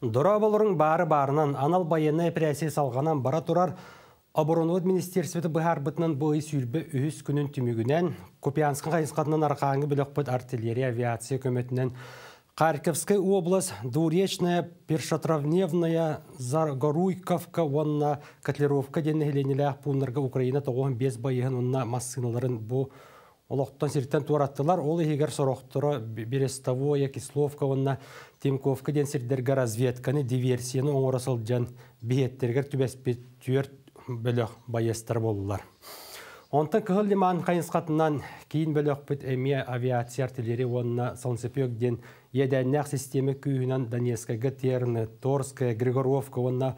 Дұра болырың бары барынан анал байыны әпіресе салғанан бара тұрар Оборонот министерствіті бұхар бұтынан бұй сүйірбі үйіс күнін түмігінен Купянскын қайынсқатынан арқаңы білік артиллерия авиация көметінен Харьковская область, Дуречная, Першотравневная, Заргоруйковка, онна Котлеровка, Денегеленелях, Пуннарга, Украина, тоғын без байығын онна массыналарын бұ Олоқтан сирттен туараттылар, ол егер сорохтыры Берестовое, онна, Тимковка ден сирдерге разведканы, диверсияны жән жан бейеттерге түйерт бөлік байестер болылар. Онтан кығыл лиман қайынсқатынан кейін бөлік біт әме авиация артилері онына солнцепек ден едәннәқ системі күйінен Донецкая, Гатерны, Торская, Григоровка онына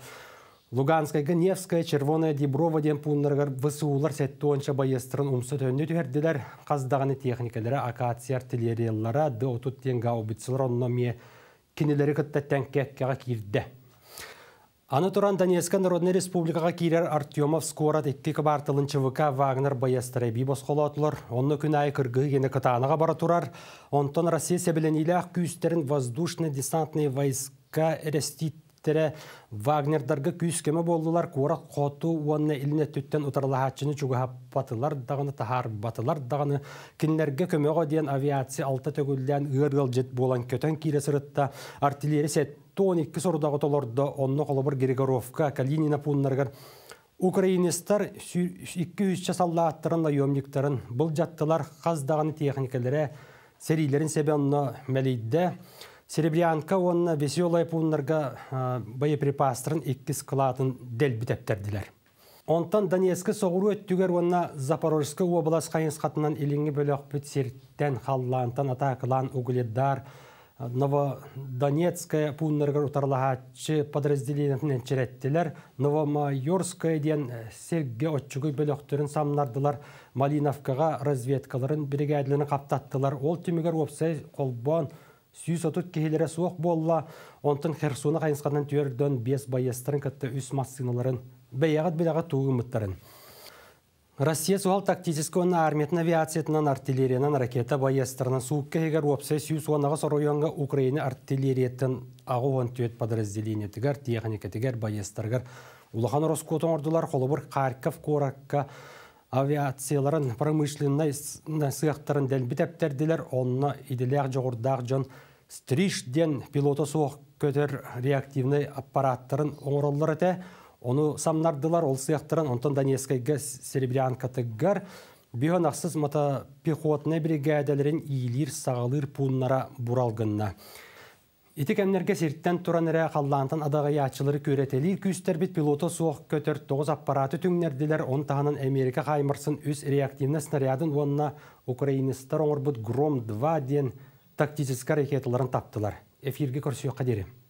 Луганская, Невская, Червоная, Деброва ден пуннаргар высуулар сәтті онша байыстырын умсы Каздаганы түйерділер, қаздағыны техникалары акация артиллериялара ды отут ден гаубицылар онномия кенелері кіттәттен Аны туран Донецка Народная Республикаға кирер Артемов скоро тетті кабартылын ЧВК Вагнер байыстыры би босқола Он, онны күн ай Кыргы, бара турар, онтон Россия Себелен, ақ Кюстерин, воздушны десантные войска әрестит титтире Вагнердарга күйіскеме болдылар, кора қоту уанна илине түттен чугаха чугахаппатылар дағаны тахар батылар дағыны кинлерге көмөго диен авиация алты төгүлден ыыргыл жет болан көтөн кире сырытта артиллерия сеттон икки сордагы толордо онно колобур Григоровка Калинина пуннаргар Украинистар 200 часаллааттарын наемниктарын бұл жаттылар қаздағаны техникалары серилерін онны мәлейді Серебрянка э, э, онна веселая пуннарга боеприпастырын иккис клатын дел битептердилер. Онтан Донецкі соғыру өттігер онна Запорожскі облас қайынсқатынан иліңі бөліқ бүт серттен халлантан ата қылан угледар э, Новодонецкая пунныргар утарлағатшы подразделенетін череттілер, Новомайорская ден серге отчугы түрін самнардылар, Малиновкаға разведкаларын бригаділіні қаптаттылар. Ол түмігер опсай қолбон Сүйіс отут кейлері суық болла, онтын Херсуна қайынсқанын түйерден бес байыстырын кітті үс массиналарын, бәйяғат білаға туғы Россия суал тактическон армиятын авиациятынан артиллерияның ракета байестырынан суық кейгер өпсе сүйіс онаға Украина артиллериятын ағу он түйет подразделение тігер, техникатігер, Улахан Роскотон ордылар Холобыр Харьков Коракка авиацияларын сыяктарын сыяқтарын дәлбітәптерділер, онына иделяқ жоғырдағы жон стрижден пилоты соқ көтер реактивный аппараттарын оңырылыр әті, оны самнардылар ол сыяқтарын, онтан Донецкайға серебрянка тыггар, Бүйон ақсыз мата пехотны бригадаларын иілер сағалыр пуннара бұралгынна. Ити кәмнерге серттен туран әрі қаллантан адағы ячылары көретелі күстер бит пилоты соқ көтір 9 аппараты түңнерділер Он тағынан Америка қаймырсын өз реактивні снарядын онына украинистар бут Гром-2 ден тактическа ракеталарын таптылар. Эфирге көрсе қадерім.